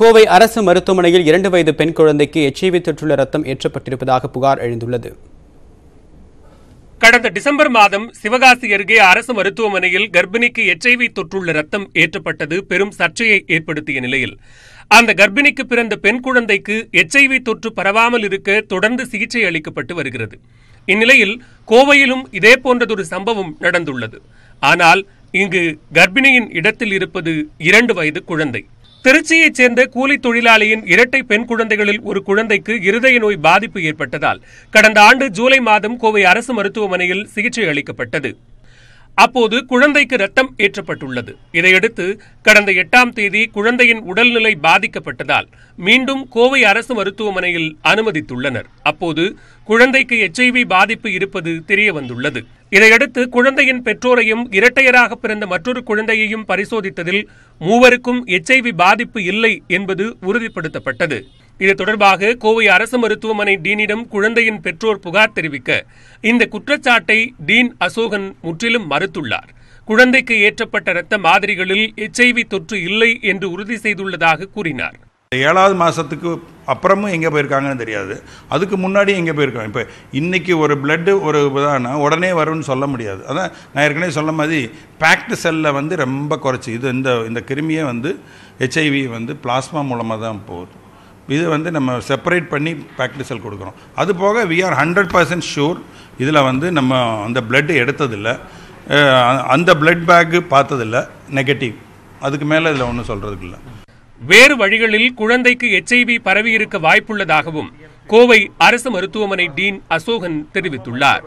கோவை அரசு மருத்துவமனையில் இரண்டு வயது பெண் குழந்தைக்கு எச்ஐவி தொற்றுள்ள ரத்தம் ஏற்றப்பட்டிருப்பதாக புகார் எழுந்துள்ளது கடந்த டிசம்பர் மாதம் சிவகாசி அருகே அரசு மருத்துவமனையில் கர்ப்பிணிக்கு எச்ஐவி தொற்றுள்ள ரத்தம் ஏற்றப்பட்டது பெரும் சர்ச்சையை ஏற்படுத்திய நிலையில் அந்த கர்ப்பிணிக்கு பிறந்த பெண் குழந்தைக்கு எச்ஐவி தொற்று பரவாமல் இருக்க தொடர்ந்து சிகிச்சை அளிக்கப்பட்டு வருகிறது இந்நிலையில் கோவையிலும் இதே போன்றதொரு சம்பவம் நடந்துள்ளது ஆனால் இங்கு கர்ப்பிணியின் இடத்தில் இருப்பது இரண்டு வயது குழந்தை திருச்சியைச் சேர்ந்த கூலி தொழிலாளியின் இரட்டை பெண் குழந்தைகளில் ஒரு குழந்தைக்கு இருதய நோய் பாதிப்பு ஏற்பட்டதால் கடந்த ஆண்டு ஜூலை மாதம் கோவை அரசு மருத்துவமனையில் சிகிச்சை அளிக்கப்பட்டது அப்போது குழந்தைக்கு ரத்தம் ஏற்றப்பட்டுள்ளது இதையடுத்து கடந்த எட்டாம் தேதி குழந்தையின் உடல்நிலை பாதிக்கப்பட்டதால் மீண்டும் கோவை அரசு மருத்துவமனையில் அனுமதித்துள்ளனர் அப்போது குழந்தைக்கு எச்ஐவி பாதிப்பு இருப்பது தெரியவந்துள்ளது இதையடுத்து குழந்தையின் பெற்றோரையும் இரட்டையராக பிறந்த மற்றொரு குழந்தையையும் பரிசோதித்ததில் மூவருக்கும் எச்ஐவி பாதிப்பு இல்லை என்பது உறுதிப்படுத்தப்பட்டது இது தொடர்பாக கோவை அரசு மருத்துவமனை டீனிடம் குழந்தையின் பெற்றோர் புகார் தெரிவிக்க இந்த குற்றச்சாட்டை டீன் அசோகன் முற்றிலும் மறுத்துள்ளார் குழந்தைக்கு ஏற்றப்பட்ட இரத்த மாதிரிகளில் எச்ஐவி தொற்று இல்லை என்று உறுதி செய்துள்ளதாக கூறினார் ஏழாவது மாதத்துக்கு அப்புறமும் எங்கே போயிருக்காங்கன்னு தெரியாது அதுக்கு முன்னாடி எங்கே போயிருக்காங்க இப்போ இன்றைக்கி ஒரு பிளட்டு ஒரு இதானா உடனே வரும்னு சொல்ல முடியாது அதான் நான் ஏற்கனவே சொன்ன மாதிரி பேக்டு செல்லை வந்து ரொம்ப குறைச்சி இது இந்த இந்த கிருமியை வந்து ஹெச்ஐவி வந்து பிளாஸ்மா மூலமாக தான் போகுது இது வந்து நம்ம செப்பரேட் பண்ணி பேக்டு செல் கொடுக்குறோம் அது போக we are hundred percent sure இதில் வந்து நம்ம அந்த பிளட்டு எடுத்ததில்லை அந்த பிளட் பேக்கு பார்த்ததில்லை நெகட்டிவ் அதுக்கு மேலே இதில் ஒன்றும் சொல்கிறதுக்கு இல்லை வேறு வழிகளில் குழந்தைக்கு எச்ஐவி பரவியிருக்க வாய்ப்புள்ளதாகவும் கோவை அரசு மருத்துவமனை டீன் அசோகன் தெரிவித்துள்ளார்